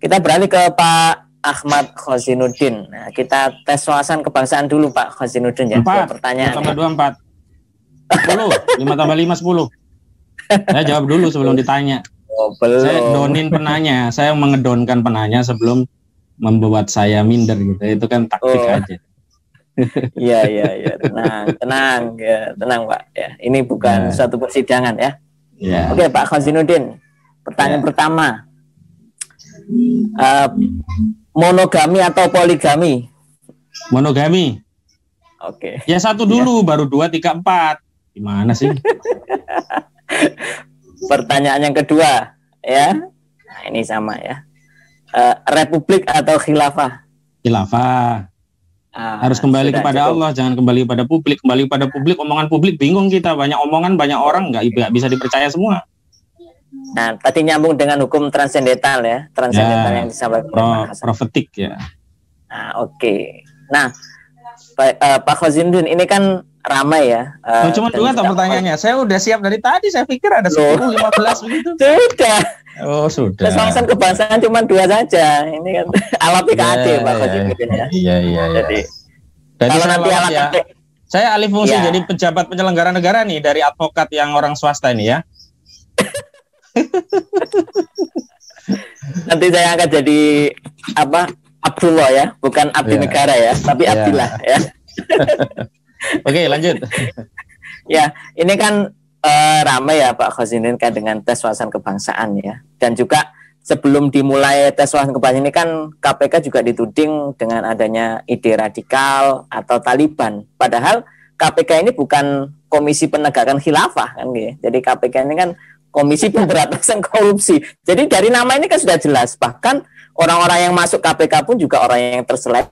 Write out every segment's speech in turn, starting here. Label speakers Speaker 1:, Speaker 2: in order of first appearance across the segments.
Speaker 1: Kita beralih ke Pak Ahmad Khosinudin. Nah, kita tes wawasan kebangsaan dulu Pak Khosinudin. ya. Empat. pertanyaan. tambah ya. dua empat. Sepuluh. Lima tambah lima
Speaker 2: sepuluh. Saya jawab dulu sebelum ditanya.
Speaker 1: Oh, belum. Saya donin
Speaker 2: penanya. Saya mengedonkan penanya sebelum membuat saya minder gitu. Itu kan taktik oh. aja.
Speaker 1: Iya, iya, iya. Tenang, tenang. Ya, tenang Pak. Ya, ini bukan ya. suatu persidangan ya. ya. Oke Pak Khosinudin. Pertanyaan ya. pertama uh, monogami atau poligami?
Speaker 2: Monogami.
Speaker 1: Oke. Okay. Ya satu iya. dulu, ya. baru dua, tiga, empat. Gimana sih? Pertanyaan yang kedua, ya. Nah, ini sama ya. Uh, Republik atau khilafah?
Speaker 2: Khilafah. Ah, harus kembali kepada cukup. Allah, jangan kembali pada publik. Kembali pada publik, omongan publik bingung kita. Banyak omongan, banyak orang nggak bisa dipercaya
Speaker 1: semua. Nah, tadi nyambung dengan hukum transendental ya, transendental ya, yang disampaikan pro, Profetik ya. Nah, oke. Okay. Nah, Pak, uh, Pak Khazindun ini kan ramai ya. Uh, oh, cuma dua tak pertanyaannya. Saya udah siap dari tadi. Saya pikir ada sepuluh, lima belas begitu. Sudah. Oh sudah. kesalahan kebangsaan cuma dua saja. Ini kan ala PKAD yeah, Pak ya. Khozindun ya. Iya iya. iya. Jadi
Speaker 2: dari kalau nanti alat ya, saya alih fungsi ya. jadi pejabat penyelenggara negara nih dari advokat yang orang
Speaker 1: swasta ini ya. Nanti saya akan jadi apa Abdullah ya, bukan abdi yeah. negara ya, tapi yeah. Abdillah ya. Oke, lanjut. ya, ini kan uh, ramai ya Pak Khosinin kan dengan tes wawasan kebangsaan ya. Dan juga sebelum dimulai tes wawasan kebangsaan ini kan KPK juga dituding dengan adanya ide radikal atau Taliban. Padahal KPK ini bukan komisi penegakan khilafah kan gitu. Ya. Jadi KPK ini kan Komisi Pemberantasan Korupsi. Jadi dari nama ini kan sudah jelas. Bahkan orang-orang yang masuk KPK pun juga orang yang terselip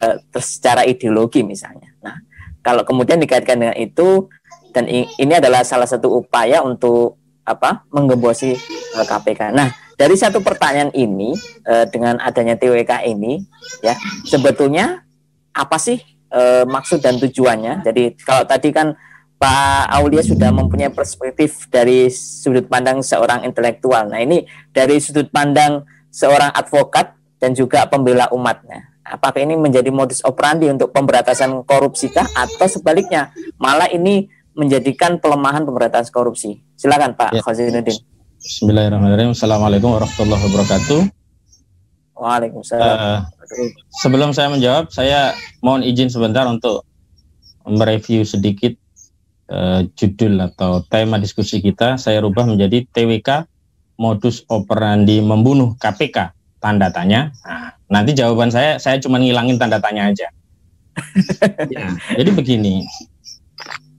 Speaker 1: eh, secara ideologi misalnya. Nah, kalau kemudian dikaitkan dengan itu dan ini adalah salah satu upaya untuk apa menggembosi KPK. Eh, nah, dari satu pertanyaan ini eh, dengan adanya TWK ini ya sebetulnya apa sih eh, maksud dan tujuannya? Jadi kalau tadi kan Pak Aulia sudah mempunyai perspektif dari sudut pandang seorang intelektual. Nah, ini dari sudut pandang seorang advokat dan juga pembela umatnya. Apakah ini menjadi modus operandi untuk pemberantasan korupsi kah atau sebaliknya malah ini menjadikan pelemahan pemberantasan korupsi? Silakan Pak ya. Khazinuddin.
Speaker 2: Bismillahirrahmanirrahim. Assalamualaikum warahmatullahi wabarakatuh.
Speaker 1: Waalaikumsalam.
Speaker 2: Uh, sebelum
Speaker 1: saya menjawab, saya mohon
Speaker 2: izin sebentar untuk mereview sedikit Eh, judul atau tema diskusi kita saya rubah menjadi TWK modus operandi membunuh KPK tanda tanya. Nah, nanti jawaban saya saya cuma ngilangin tanda tanya aja. ya, jadi begini.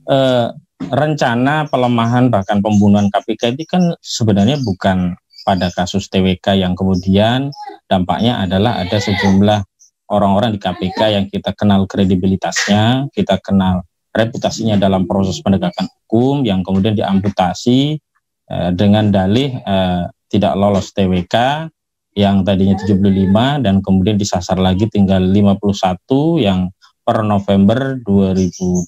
Speaker 2: Eh, rencana pelemahan bahkan pembunuhan KPK itu kan sebenarnya bukan pada kasus TWK yang kemudian dampaknya adalah ada sejumlah orang-orang di KPK yang kita kenal kredibilitasnya, kita kenal reputasinya dalam proses penegakan hukum yang kemudian diamputasi eh, dengan dalih eh, tidak lolos TWK yang tadinya 75 dan kemudian disasar lagi tinggal 51 yang per November 2021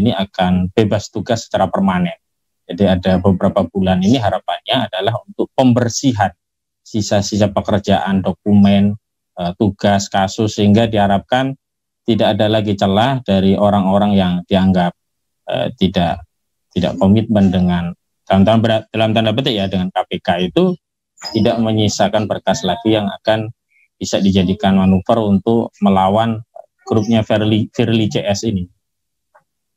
Speaker 2: ini akan bebas tugas secara permanen. Jadi ada beberapa bulan ini harapannya adalah untuk pembersihan sisa-sisa pekerjaan, dokumen, eh, tugas, kasus sehingga diharapkan tidak ada lagi celah dari orang-orang yang dianggap uh, tidak tidak komitmen dengan dalam tanda, dalam tanda petik ya dengan KPK itu tidak menyisakan berkas lagi yang akan bisa dijadikan manuver untuk melawan grupnya Firly, Firly CS ini.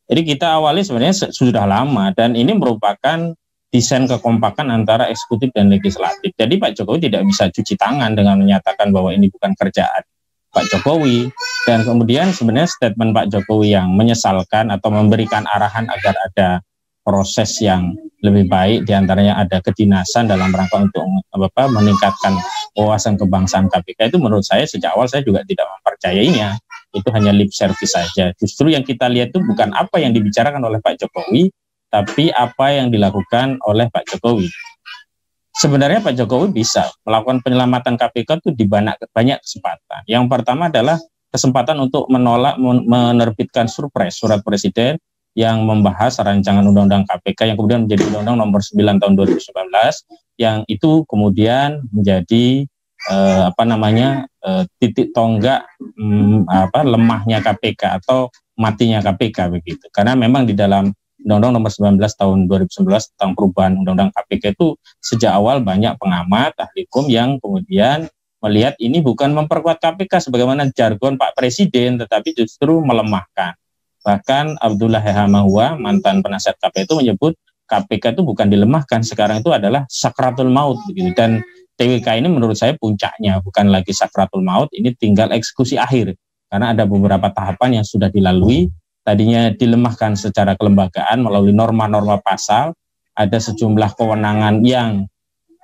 Speaker 2: Jadi kita awali sebenarnya sudah lama dan ini merupakan desain kekompakan antara eksekutif dan legislatif. Jadi Pak Jokowi tidak bisa cuci tangan dengan menyatakan bahwa ini bukan kerjaan. Pak Jokowi dan kemudian sebenarnya statement Pak Jokowi yang menyesalkan atau memberikan arahan agar ada proses yang lebih baik diantaranya ada kedinasan dalam rangka untuk apa meningkatkan wawasan kebangsaan KPK itu menurut saya sejak awal saya juga tidak mempercayainya itu hanya lip service saja justru yang kita lihat itu bukan apa yang dibicarakan oleh Pak Jokowi tapi apa yang dilakukan oleh Pak Jokowi sebenarnya Pak Jokowi bisa melakukan penyelamatan KPK itu di banyak, banyak kesempatan. Yang pertama adalah kesempatan untuk menolak menerbitkan surpres surat presiden yang membahas rancangan undang-undang KPK yang kemudian menjadi undang-undang nomor 9 tahun 2019 yang itu kemudian menjadi eh, apa namanya eh, titik tonggak hmm, apa lemahnya KPK atau matinya KPK begitu. Karena memang di dalam Undang-Undang Nomor 19 Tahun 2019 tentang perubahan Undang-Undang KPK itu sejak awal banyak pengamat ahli hukum yang kemudian melihat ini bukan memperkuat KPK sebagaimana jargon Pak Presiden, tetapi justru melemahkan. Bahkan Abdullah Hehamahua, mantan penasihat KPK itu menyebut KPK itu bukan dilemahkan, sekarang itu adalah sakratul maut begitu. Dan TWK ini menurut saya puncaknya, bukan lagi sakratul maut, ini tinggal eksekusi akhir. Karena ada beberapa tahapan yang sudah dilalui, tadinya dilemahkan secara kelembagaan melalui norma-norma pasal, ada sejumlah kewenangan yang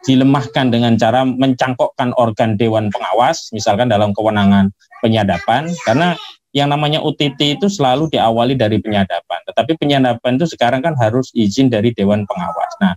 Speaker 2: dilemahkan dengan cara mencangkokkan organ dewan pengawas, misalkan dalam kewenangan penyadapan, karena yang namanya UTT itu selalu diawali dari penyadapan. Tetapi penyadapan itu sekarang kan harus izin dari dewan pengawas. Nah,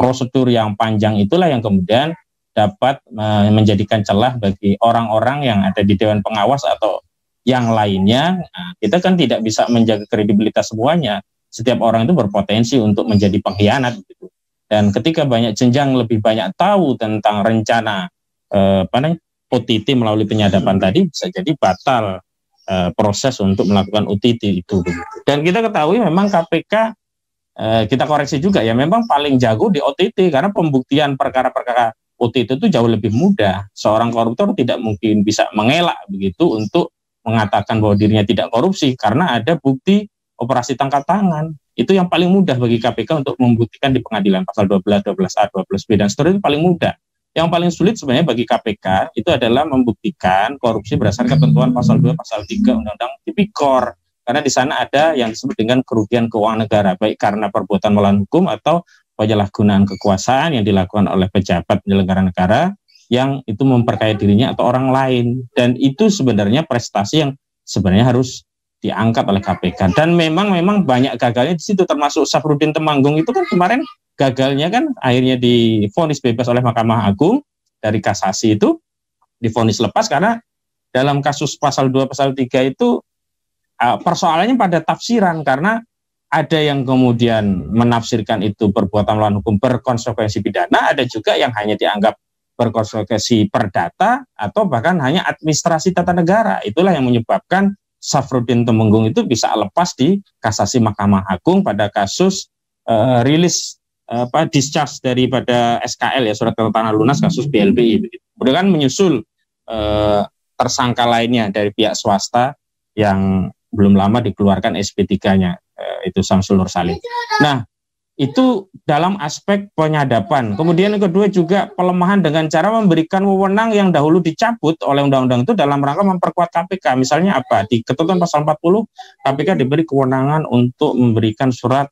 Speaker 2: prosedur yang panjang itulah yang kemudian dapat eh, menjadikan celah bagi orang-orang yang ada di dewan pengawas atau yang lainnya nah, kita kan tidak bisa menjaga kredibilitas semuanya. Setiap orang itu berpotensi untuk menjadi pengkhianat gitu. Dan ketika banyak jenjang lebih banyak tahu tentang rencana eh, apa namanya OTT melalui penyadapan hmm. tadi bisa jadi batal eh, proses untuk melakukan OTT itu. Dan kita ketahui memang KPK eh, kita koreksi juga ya memang paling jago di OTT karena pembuktian perkara-perkara OTT itu jauh lebih mudah. Seorang koruptor tidak mungkin bisa mengelak begitu untuk mengatakan bahwa dirinya tidak korupsi karena ada bukti operasi tangkap tangan. Itu yang paling mudah bagi KPK untuk membuktikan di pengadilan pasal 12, 12A, 12B dan seterusnya itu paling mudah. Yang paling sulit sebenarnya bagi KPK itu adalah membuktikan korupsi berdasarkan ketentuan pasal 2, pasal 3 Undang-Undang Tipikor. Karena di sana ada yang disebut dengan kerugian keuangan negara, baik karena perbuatan melawan hukum atau penyalahgunaan kekuasaan yang dilakukan oleh pejabat penyelenggara negara yang itu memperkaya dirinya atau orang lain dan itu sebenarnya prestasi yang sebenarnya harus diangkat oleh KPK dan memang memang banyak gagalnya di situ termasuk Safrudin Temanggung itu kan kemarin gagalnya kan akhirnya difonis bebas oleh Mahkamah Agung dari kasasi itu difonis lepas karena dalam kasus pasal 2 pasal 3 itu persoalannya pada tafsiran karena ada yang kemudian menafsirkan itu perbuatan melawan hukum berkonsekuensi pidana ada juga yang hanya dianggap berkonsekuensi perdata atau bahkan hanya administrasi tata negara. Itulah yang menyebabkan Safrudin Temenggung itu bisa lepas di kasasi Mahkamah Agung pada kasus uh, rilis uh, apa discharge daripada SKL ya surat tanah lunas kasus mm-hmm. BLBI. Kemudian kan menyusul uh, tersangka lainnya dari pihak swasta yang belum lama dikeluarkan SP3-nya uh, itu Samsul Nur Salim. Iya, nah, itu dalam aspek penyadapan. Kemudian yang kedua juga pelemahan dengan cara memberikan wewenang yang dahulu dicabut oleh undang-undang itu dalam rangka memperkuat KPK. Misalnya apa? Di ketentuan pasal 40 KPK diberi kewenangan untuk memberikan surat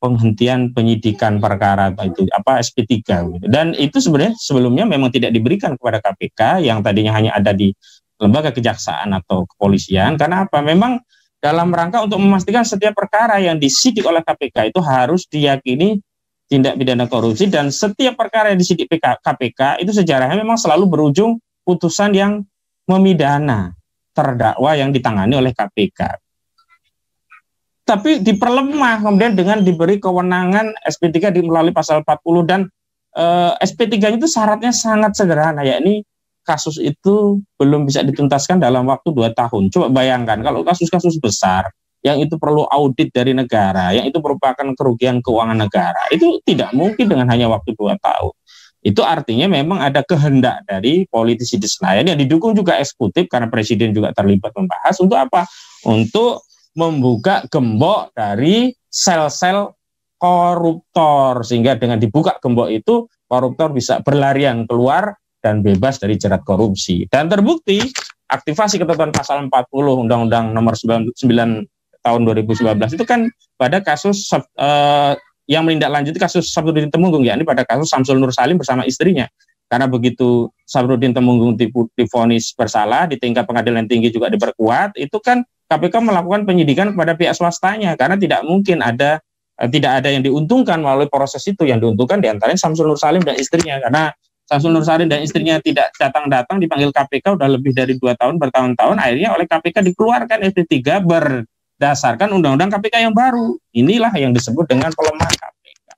Speaker 2: penghentian penyidikan perkara itu apa SP3 gitu. dan itu sebenarnya sebelumnya memang tidak diberikan kepada KPK yang tadinya hanya ada di lembaga kejaksaan atau kepolisian karena apa memang dalam rangka untuk memastikan setiap perkara yang disidik oleh KPK itu harus diyakini tindak pidana korupsi dan setiap perkara yang disidik KPK itu sejarahnya memang selalu berujung putusan yang memidana terdakwa yang ditangani oleh KPK. Tapi diperlemah kemudian dengan diberi kewenangan SP3 melalui pasal 40 dan e, eh, SP3 itu syaratnya sangat sederhana yakni kasus itu belum bisa dituntaskan dalam waktu dua tahun. Coba bayangkan kalau kasus-kasus besar yang itu perlu audit dari negara, yang itu merupakan kerugian keuangan negara, itu tidak mungkin dengan hanya waktu dua tahun. Itu artinya memang ada kehendak dari politisi di Senayan yang didukung juga eksekutif karena presiden juga terlibat membahas untuk apa? Untuk membuka gembok dari sel-sel koruptor sehingga dengan dibuka gembok itu koruptor bisa berlarian keluar dan bebas dari jerat korupsi. Dan terbukti aktivasi ketentuan pasal 40 Undang-Undang nomor 9 tahun 2019 itu kan pada kasus yang eh, yang menindaklanjuti kasus Sabrudin Temunggung ya, ini pada kasus Samsul Nur Salim bersama istrinya. Karena begitu Sabrudin Temunggung difonis bersalah di tingkat pengadilan tinggi juga diperkuat, itu kan KPK melakukan penyidikan kepada pihak swastanya karena tidak mungkin ada eh, tidak ada yang diuntungkan melalui proses itu yang diuntungkan diantaranya Samsul Nur Salim dan istrinya karena Samsul Nursari dan istrinya tidak datang-datang dipanggil KPK udah lebih dari dua tahun bertahun-tahun akhirnya oleh KPK dikeluarkan SP3 berdasarkan undang-undang KPK yang baru. Inilah yang disebut dengan pelemahan KPK.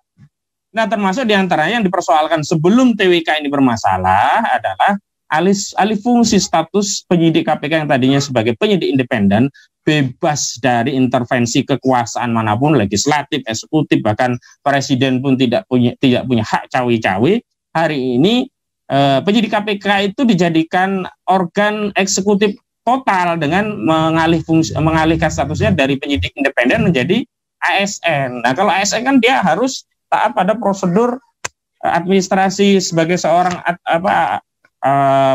Speaker 2: Nah, termasuk diantaranya yang dipersoalkan sebelum TWK ini bermasalah adalah alis alih fungsi status penyidik KPK yang tadinya sebagai penyidik independen bebas dari intervensi kekuasaan manapun legislatif, eksekutif bahkan presiden pun tidak punya tidak punya hak cawe-cawe hari ini eh, penyidik KPK itu dijadikan organ eksekutif total dengan mengalih fungsi, mengalihkan statusnya dari penyidik independen menjadi ASN. Nah, kalau ASN kan dia harus taat pada prosedur eh, administrasi sebagai seorang apa eh,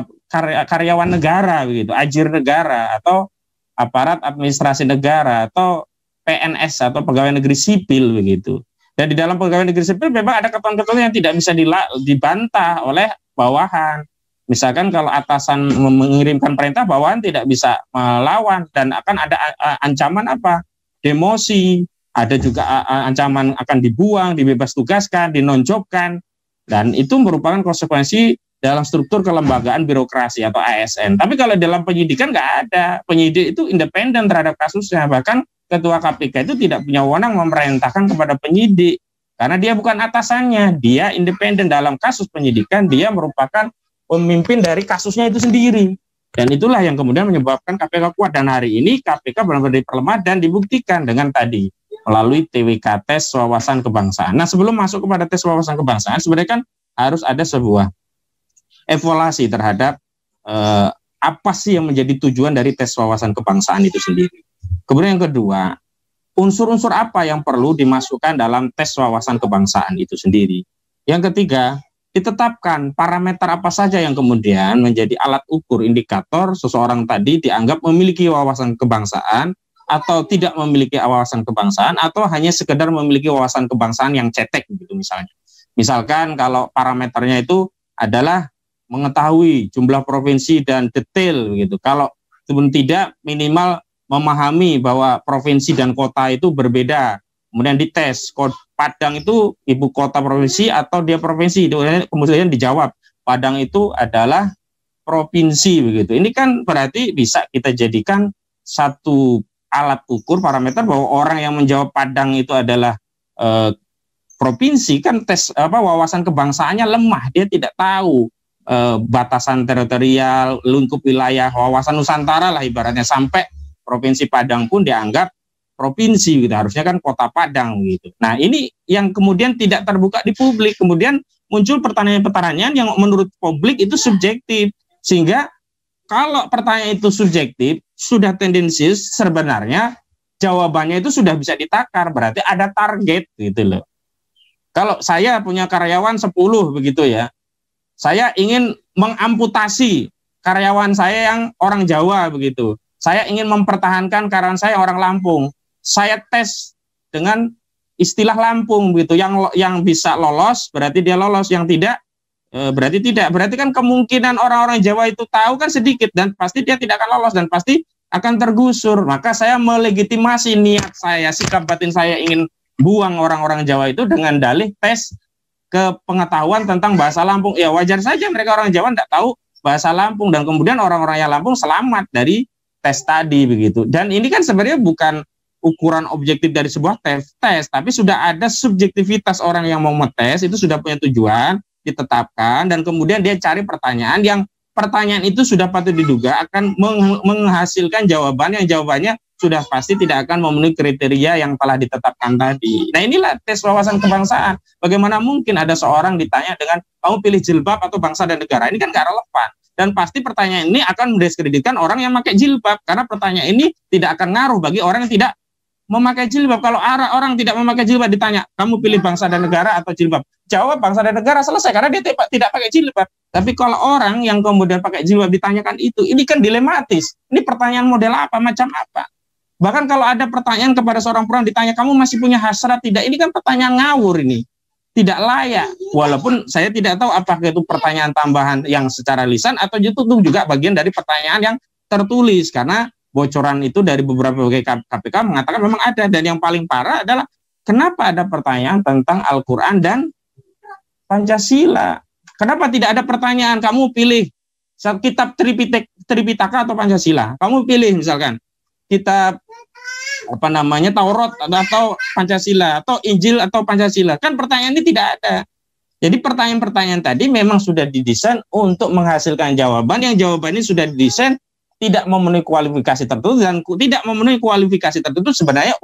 Speaker 2: karyawan negara begitu, ajir negara atau aparat administrasi negara atau PNS atau pegawai negeri sipil begitu. Dan di dalam pegawai negeri sipil memang ada ketentuan-ketentuan yang tidak bisa dibantah oleh bawahan. Misalkan kalau atasan mengirimkan perintah, bawahan tidak bisa melawan dan akan ada ancaman apa? Demosi, ada juga ancaman akan dibuang, dibebas tugaskan, dinonjokkan, Dan itu merupakan konsekuensi dalam struktur kelembagaan birokrasi atau ASN. Tapi kalau dalam penyidikan nggak ada. Penyidik itu independen terhadap kasusnya. Bahkan ketua KPK itu tidak punya wewenang memerintahkan kepada penyidik karena dia bukan atasannya, dia independen dalam kasus penyidikan, dia merupakan pemimpin dari kasusnya itu sendiri. Dan itulah yang kemudian menyebabkan KPK kuat dan hari ini KPK benar-benar diperlemah dan dibuktikan dengan tadi melalui TWK tes wawasan kebangsaan. Nah, sebelum masuk kepada tes wawasan kebangsaan sebenarnya kan harus ada sebuah evaluasi terhadap eh, apa sih yang menjadi tujuan dari tes wawasan kebangsaan itu sendiri. Kemudian yang kedua, unsur-unsur apa yang perlu dimasukkan dalam tes wawasan kebangsaan itu sendiri. Yang ketiga, ditetapkan parameter apa saja yang kemudian menjadi alat ukur indikator seseorang tadi dianggap memiliki wawasan kebangsaan atau tidak memiliki wawasan kebangsaan atau hanya sekedar memiliki wawasan kebangsaan yang cetek gitu misalnya. Misalkan kalau parameternya itu adalah mengetahui jumlah provinsi dan detail gitu. Kalau tidak minimal memahami bahwa provinsi dan kota itu berbeda. Kemudian dites, Padang itu ibu kota provinsi atau dia provinsi. Kemudian dijawab, Padang itu adalah provinsi begitu. Ini kan berarti bisa kita jadikan satu alat ukur parameter bahwa orang yang menjawab Padang itu adalah eh, provinsi kan tes apa wawasan kebangsaannya lemah, dia tidak tahu eh, batasan teritorial, lingkup wilayah, wawasan nusantara lah ibaratnya sampai Provinsi Padang pun dianggap provinsi gitu. Harusnya kan kota Padang gitu. Nah, ini yang kemudian tidak terbuka di publik. Kemudian muncul pertanyaan-pertanyaan yang menurut publik itu subjektif. Sehingga kalau pertanyaan itu subjektif, sudah tendensius sebenarnya jawabannya itu sudah bisa ditakar. Berarti ada target gitu loh. Kalau saya punya karyawan 10 begitu ya. Saya ingin mengamputasi karyawan saya yang orang Jawa begitu saya ingin mempertahankan karena saya orang Lampung. Saya tes dengan istilah Lampung gitu yang yang bisa lolos berarti dia lolos yang tidak e, berarti tidak berarti kan kemungkinan orang-orang Jawa itu tahu kan sedikit dan pasti dia tidak akan lolos dan pasti akan tergusur maka saya melegitimasi niat saya sikap batin saya ingin buang orang-orang Jawa itu dengan dalih tes ke pengetahuan tentang bahasa Lampung ya wajar saja mereka orang Jawa tidak tahu bahasa Lampung dan kemudian orang-orang yang Lampung selamat dari tes tadi begitu. Dan ini kan sebenarnya bukan ukuran objektif dari sebuah tes, tes, tapi sudah ada subjektivitas orang yang mau metes itu sudah punya tujuan ditetapkan dan kemudian dia cari pertanyaan yang pertanyaan itu sudah patut diduga akan menghasilkan jawaban yang jawabannya sudah pasti tidak akan memenuhi kriteria yang telah ditetapkan tadi. Nah inilah tes wawasan kebangsaan. Bagaimana mungkin ada seorang ditanya dengan kamu pilih jilbab atau bangsa dan negara? Ini kan nggak relevan dan pasti pertanyaan ini akan mendiskreditkan orang yang pakai jilbab karena pertanyaan ini tidak akan ngaruh bagi orang yang tidak memakai jilbab. Kalau arah orang tidak memakai jilbab ditanya, kamu pilih bangsa dan negara atau jilbab? Jawab bangsa dan negara selesai karena dia tidak pakai jilbab. Tapi kalau orang yang kemudian pakai jilbab ditanyakan itu, ini kan dilematis. Ini pertanyaan model apa, macam apa? Bahkan kalau ada pertanyaan kepada seorang perempuan ditanya, kamu masih punya hasrat tidak? Ini kan pertanyaan ngawur ini tidak layak iya, iya, iya. walaupun saya tidak tahu apakah itu pertanyaan tambahan yang secara lisan atau itu juga bagian dari pertanyaan yang tertulis karena bocoran itu dari beberapa pegawai KPK mengatakan memang ada dan yang paling parah adalah kenapa ada pertanyaan tentang Al-Qur'an dan Pancasila kenapa tidak ada pertanyaan kamu pilih kitab Tripitaka atau Pancasila kamu pilih misalkan kitab apa namanya Taurat atau Pancasila atau Injil atau Pancasila kan pertanyaan ini tidak ada jadi pertanyaan-pertanyaan tadi memang sudah didesain untuk menghasilkan jawaban yang jawabannya sudah didesain tidak memenuhi kualifikasi tertentu dan tidak memenuhi kualifikasi tertentu sebenarnya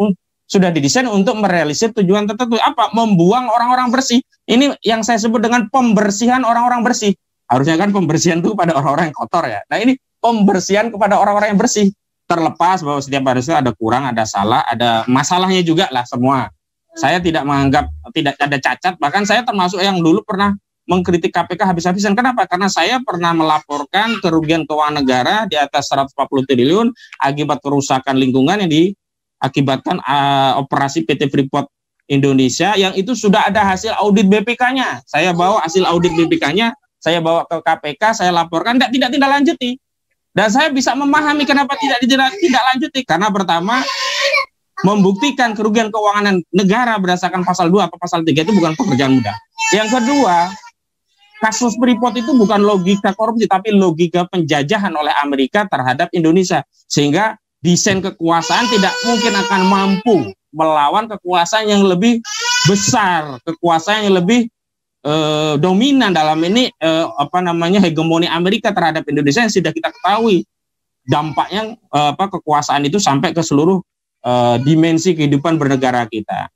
Speaker 2: sudah didesain untuk merealisir tujuan tertentu apa membuang orang-orang bersih ini yang saya sebut dengan pembersihan orang-orang bersih harusnya kan pembersihan itu pada orang-orang yang kotor ya nah ini pembersihan kepada orang-orang yang bersih terlepas bahwa setiap barisnya ada kurang, ada salah, ada masalahnya juga lah semua. Saya tidak menganggap tidak ada cacat, bahkan saya termasuk yang dulu pernah mengkritik KPK habis-habisan. Kenapa? Karena saya pernah melaporkan kerugian keuangan negara di atas 140 triliun akibat kerusakan lingkungan yang diakibatkan uh, operasi PT Freeport Indonesia yang itu sudah ada hasil audit BPK-nya. Saya bawa hasil audit BPK-nya, saya bawa ke KPK, saya laporkan tidak tidak tindak lanjuti. Dan saya bisa memahami kenapa tidak tidak lanjuti karena pertama membuktikan kerugian keuangan negara berdasarkan pasal 2 atau pasal 3 itu bukan pekerjaan mudah. Yang kedua, kasus Freeport itu bukan logika korupsi tapi logika penjajahan oleh Amerika terhadap Indonesia sehingga desain kekuasaan tidak mungkin akan mampu melawan kekuasaan yang lebih besar, kekuasaan yang lebih eh, dominan dalam ini eh, apa namanya hegemoni Amerika terhadap Indonesia yang sudah kita ketahui dampaknya eh, apa kekuasaan itu sampai ke seluruh eh, dimensi kehidupan bernegara kita.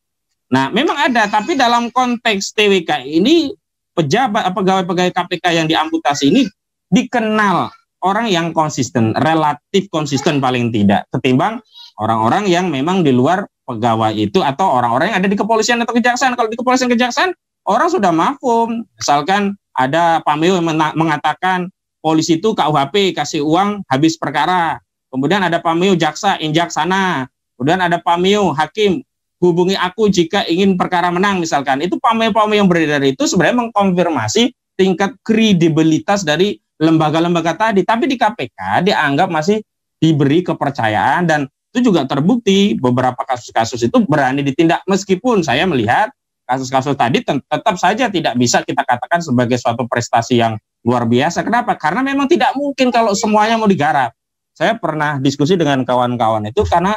Speaker 2: Nah, memang ada tapi dalam konteks TWK ini pejabat apa pegawai-pegawai KPK yang diamputasi ini dikenal orang yang konsisten, relatif konsisten paling tidak ketimbang orang-orang yang memang di luar pegawai itu atau orang-orang yang ada di kepolisian atau kejaksaan. Kalau di kepolisian kejaksaan orang sudah mafum. Misalkan ada Pameo yang mengatakan polisi itu KUHP kasih uang habis perkara. Kemudian ada Pameo jaksa injak sana. Kemudian ada Pameo hakim hubungi aku jika ingin perkara menang misalkan. Itu Pameo-Pameo yang beredar itu sebenarnya mengkonfirmasi tingkat kredibilitas dari lembaga-lembaga tadi. Tapi di KPK dianggap masih diberi kepercayaan dan itu juga terbukti beberapa kasus-kasus itu berani ditindak meskipun saya melihat kasus-kasus tadi tet tetap saja tidak bisa kita katakan sebagai suatu prestasi yang luar biasa. Kenapa? Karena memang tidak mungkin kalau semuanya mau digarap. Saya pernah diskusi dengan kawan-kawan itu karena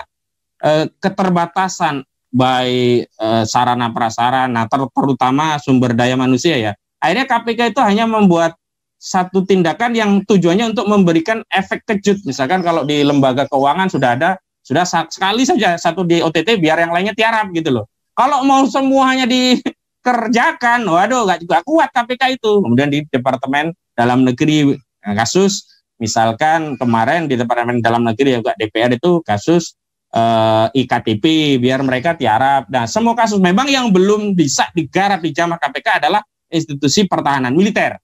Speaker 2: e, keterbatasan baik e, eh, sarana prasarana ter terutama sumber daya manusia ya. Akhirnya KPK itu hanya membuat satu tindakan yang tujuannya untuk memberikan efek kejut. Misalkan kalau di lembaga keuangan sudah ada, sudah sekali saja satu di OTT biar yang lainnya tiarap gitu loh. Kalau mau semuanya dikerjakan, waduh nggak juga kuat KPK itu. Kemudian di Departemen Dalam Negeri eh, kasus misalkan kemarin di Departemen Dalam Negeri juga DPR itu kasus eh, IKTP biar mereka tiarap. Nah, semua kasus memang yang belum bisa digarap di jamaah KPK adalah institusi pertahanan militer.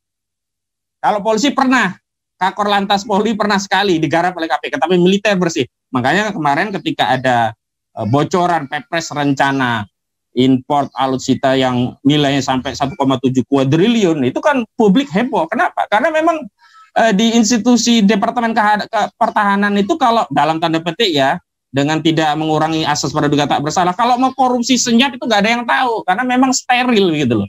Speaker 2: Kalau polisi pernah, Kakor Lantas Polri pernah sekali digarap oleh KPK, tapi militer bersih. Makanya kemarin ketika ada eh, bocoran Pepres rencana import alutsista yang nilainya sampai 1,7 kuadriliun itu kan publik heboh. Kenapa? Karena memang eh, di institusi Departemen Keha Pertahanan itu kalau dalam tanda petik ya dengan tidak mengurangi asas praduga tak bersalah, kalau mau korupsi senyap itu nggak ada yang tahu karena memang steril gitu loh.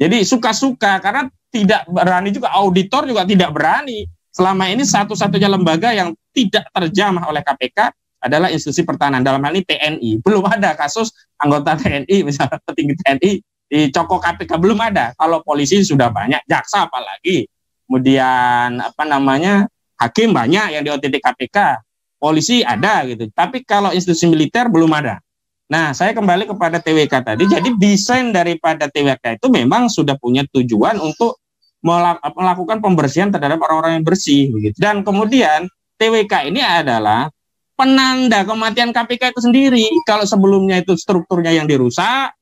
Speaker 2: Jadi suka-suka karena tidak berani juga auditor juga tidak berani. Selama ini satu-satunya lembaga yang tidak terjamah oleh KPK adalah institusi pertahanan dalam hal ini TNI. Belum ada kasus anggota TNI misalnya petinggi TNI di coko KPK belum ada. Kalau polisi sudah banyak, jaksa apalagi. Kemudian apa namanya? hakim banyak yang di OTT KPK. Polisi ada gitu. Tapi kalau institusi militer belum ada. Nah, saya kembali kepada TWK tadi. Jadi desain daripada TWK itu memang sudah punya tujuan untuk melakukan pembersihan terhadap orang-orang yang bersih begitu. Dan kemudian TWK ini adalah penanda kematian KPK itu sendiri kalau sebelumnya itu strukturnya yang dirusak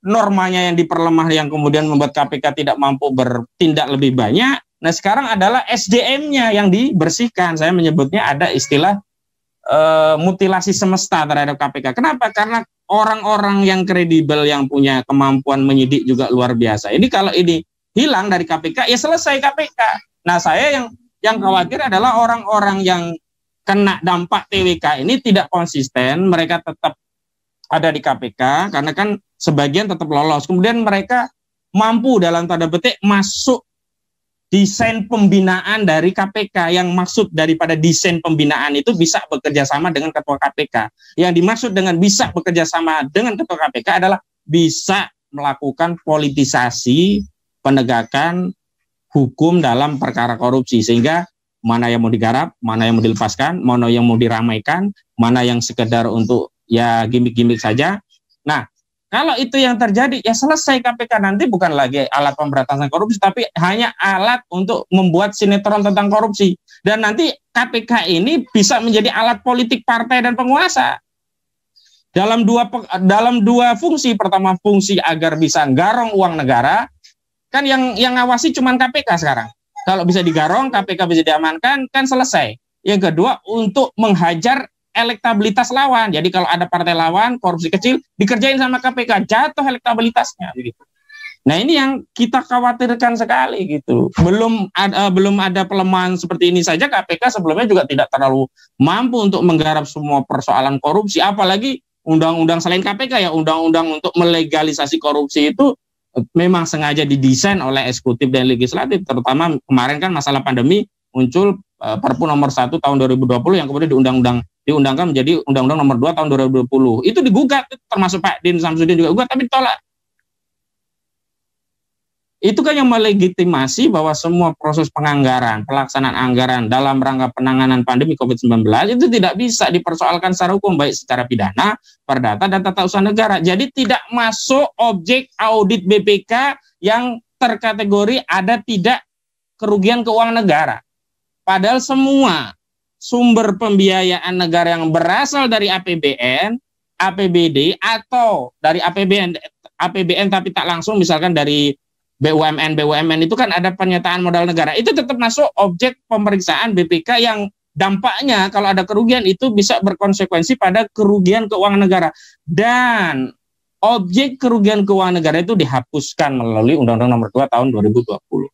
Speaker 2: normanya yang diperlemah yang kemudian membuat KPK tidak mampu bertindak lebih banyak nah sekarang adalah SDM-nya yang dibersihkan saya menyebutnya ada istilah e, mutilasi semesta terhadap KPK kenapa karena orang-orang yang kredibel yang punya kemampuan menyidik juga luar biasa ini kalau ini hilang dari KPK ya selesai KPK nah saya yang yang khawatir adalah orang-orang yang kena dampak TWK ini tidak konsisten, mereka tetap ada di KPK karena kan sebagian tetap lolos. Kemudian mereka mampu dalam tanda petik masuk desain pembinaan dari KPK yang maksud daripada desain pembinaan itu bisa bekerja sama dengan ketua KPK. Yang dimaksud dengan bisa bekerja sama dengan ketua KPK adalah bisa melakukan politisasi penegakan hukum dalam perkara korupsi sehingga mana yang mau digarap, mana yang mau dilepaskan, mana yang mau diramaikan, mana yang sekedar untuk ya gimmick-gimmick saja. Nah, kalau itu yang terjadi, ya selesai KPK nanti bukan lagi alat pemberantasan korupsi, tapi hanya alat untuk membuat sinetron tentang korupsi. Dan nanti KPK ini bisa menjadi alat politik partai dan penguasa. Dalam dua dalam dua fungsi, pertama fungsi agar bisa garong uang negara, kan yang yang ngawasi cuma KPK sekarang. Kalau bisa digarong, KPK bisa diamankan, kan selesai. Yang kedua, untuk menghajar elektabilitas lawan. Jadi kalau ada partai lawan, korupsi kecil, dikerjain sama KPK, jatuh elektabilitasnya. Nah ini yang kita khawatirkan sekali gitu. Belum ada, eh, belum ada pelemahan seperti ini saja KPK sebelumnya juga tidak terlalu mampu untuk menggarap semua persoalan korupsi. Apalagi undang-undang selain KPK ya undang-undang untuk melegalisasi korupsi itu memang sengaja didesain oleh eksekutif dan legislatif terutama kemarin kan masalah pandemi muncul uh, Perpu nomor 1 tahun 2020 yang kemudian diundang-undang diundangkan menjadi undang-undang nomor 2 tahun 2020. Itu digugat termasuk Pak Din Samsudin juga gugat tapi tolak itu kan yang melegitimasi bahwa semua proses penganggaran, pelaksanaan anggaran dalam rangka penanganan pandemi COVID-19 itu tidak bisa dipersoalkan secara hukum baik secara pidana, perdata dan tata usaha negara. Jadi tidak masuk objek audit BPK yang terkategori ada tidak kerugian keuangan negara. Padahal semua sumber pembiayaan negara yang berasal dari APBN, APBD atau dari APBN APBN tapi tak langsung misalkan dari BUMN BUMN itu kan ada pernyataan modal negara itu tetap masuk objek pemeriksaan BPK yang dampaknya kalau ada kerugian itu bisa berkonsekuensi pada kerugian keuangan negara dan objek kerugian keuangan negara itu dihapuskan melalui Undang-Undang Nomor 2 Tahun 2020.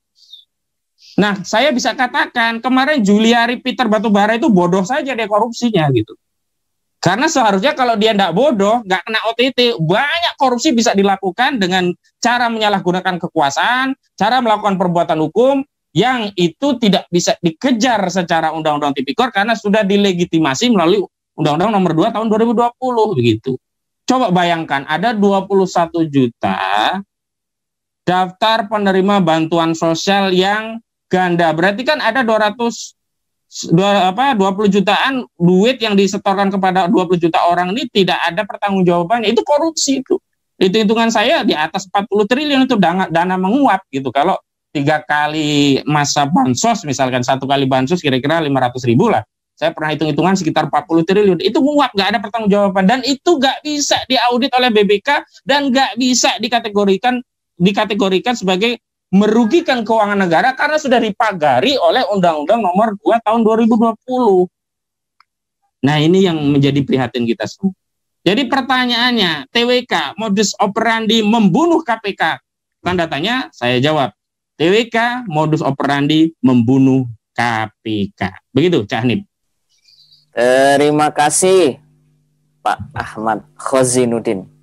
Speaker 2: Nah, saya bisa katakan kemarin Juliari Peter Batubara itu bodoh saja dia korupsinya gitu. Karena seharusnya kalau dia tidak bodoh, nggak kena OTT, banyak korupsi bisa dilakukan dengan cara menyalahgunakan kekuasaan, cara melakukan perbuatan hukum yang itu tidak bisa dikejar secara undang-undang tipikor karena sudah dilegitimasi melalui undang-undang nomor 2 tahun 2020 begitu. Coba bayangkan ada 21 juta daftar penerima bantuan sosial yang ganda. Berarti kan ada 200 dua, apa 20 jutaan duit yang disetorkan kepada 20 juta orang ini tidak ada pertanggungjawabannya itu korupsi itu itu hitungan saya di atas 40 triliun itu dana, dana menguap gitu kalau tiga kali masa bansos misalkan satu kali bansos kira-kira 500 ribu lah saya pernah hitung-hitungan sekitar 40 triliun itu menguap nggak ada pertanggungjawaban dan itu nggak bisa diaudit oleh BBK dan nggak bisa dikategorikan dikategorikan sebagai merugikan keuangan negara karena sudah dipagari oleh Undang-Undang Nomor 2 Tahun 2020. Nah, ini yang menjadi prihatin kita semua. Jadi pertanyaannya, TWK modus operandi membunuh KPK. Tanda tanya saya jawab. TWK modus operandi membunuh
Speaker 1: KPK. Begitu, Nip. Terima kasih Pak Ahmad Khosinudin.